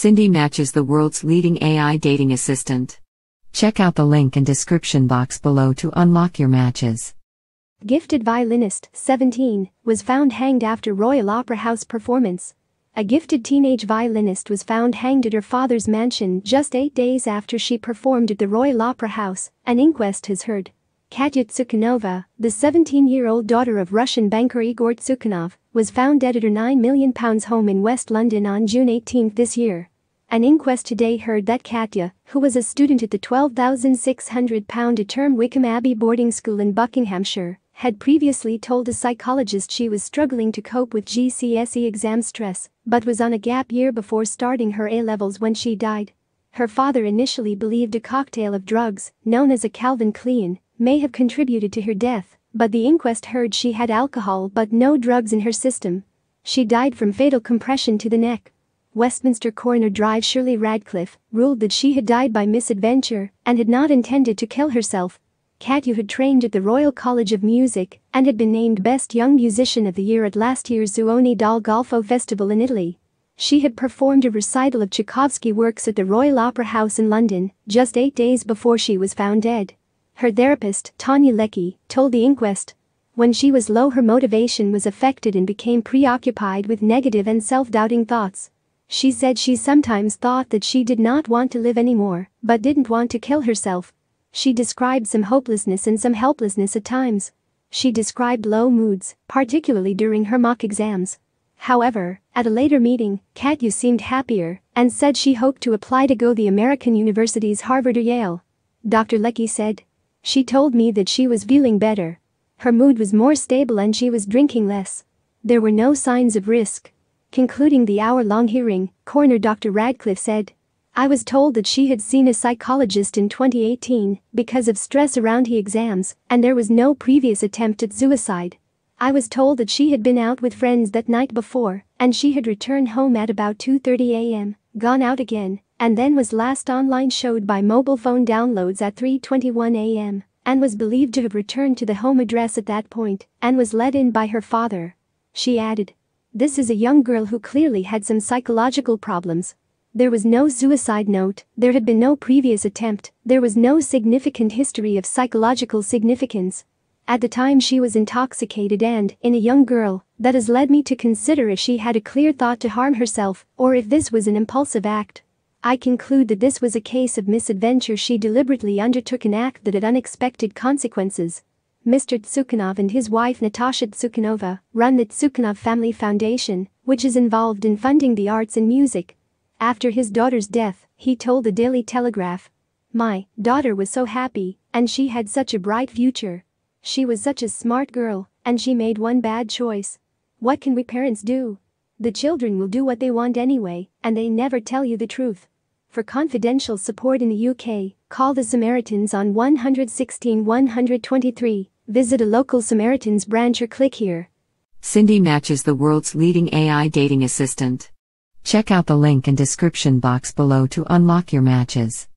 Cindy Match is the world's leading AI dating assistant. Check out the link in description box below to unlock your matches. Gifted violinist, 17, was found hanged after Royal Opera House performance. A gifted teenage violinist was found hanged at her father's mansion just eight days after she performed at the Royal Opera House, an inquest has heard. Katya Tsukhanova, the 17-year-old daughter of Russian banker Igor Tsukhanov, was found dead at her £9 million home in West London on June 18 this year. An inquest today heard that Katya, who was a student at the £12,600 a term Wickham Abbey boarding school in Buckinghamshire, had previously told a psychologist she was struggling to cope with GCSE exam stress but was on a gap year before starting her A-levels when she died. Her father initially believed a cocktail of drugs, known as a Calvin Klein, may have contributed to her death, but the inquest heard she had alcohol but no drugs in her system. She died from fatal compression to the neck. Westminster Coroner Drive Shirley Radcliffe ruled that she had died by misadventure and had not intended to kill herself. Cat, had trained at the Royal College of Music and had been named Best Young Musician of the Year at last year's Zuoni dal Golfo Festival in Italy. She had performed a recital of Tchaikovsky works at the Royal Opera House in London just eight days before she was found dead. Her therapist, Tanya Lecky, told the inquest. When she was low her motivation was affected and became preoccupied with negative and self-doubting thoughts. She said she sometimes thought that she did not want to live anymore, but didn't want to kill herself. She described some hopelessness and some helplessness at times. She described low moods, particularly during her mock exams. However, at a later meeting, Katya seemed happier and said she hoped to apply to go the American universities Harvard or Yale. Dr. Lecky said, she told me that she was feeling better. Her mood was more stable and she was drinking less. There were no signs of risk. Concluding the hour-long hearing, coroner Dr. Radcliffe said, I was told that she had seen a psychologist in 2018 because of stress around the exams and there was no previous attempt at suicide. I was told that she had been out with friends that night before and she had returned home at about 2.30 a.m., gone out again, and then was last online showed by mobile phone downloads at 3.21 am and was believed to have returned to the home address at that point and was led in by her father. She added. This is a young girl who clearly had some psychological problems. There was no suicide note, there had been no previous attempt, there was no significant history of psychological significance. At the time she was intoxicated and, in a young girl, that has led me to consider if she had a clear thought to harm herself or if this was an impulsive act. I conclude that this was a case of misadventure she deliberately undertook an act that had unexpected consequences. Mr. Tsukunov and his wife Natasha Tsukunova run the Tsukunov Family Foundation, which is involved in funding the arts and music. After his daughter's death, he told the Daily Telegraph, My daughter was so happy, and she had such a bright future. She was such a smart girl, and she made one bad choice. What can we parents do? The children will do what they want anyway, and they never tell you the truth. For confidential support in the UK, call the Samaritans on 116 123, visit a local Samaritans branch or click here. Cindy matches the world's leading AI dating assistant. Check out the link in description box below to unlock your matches.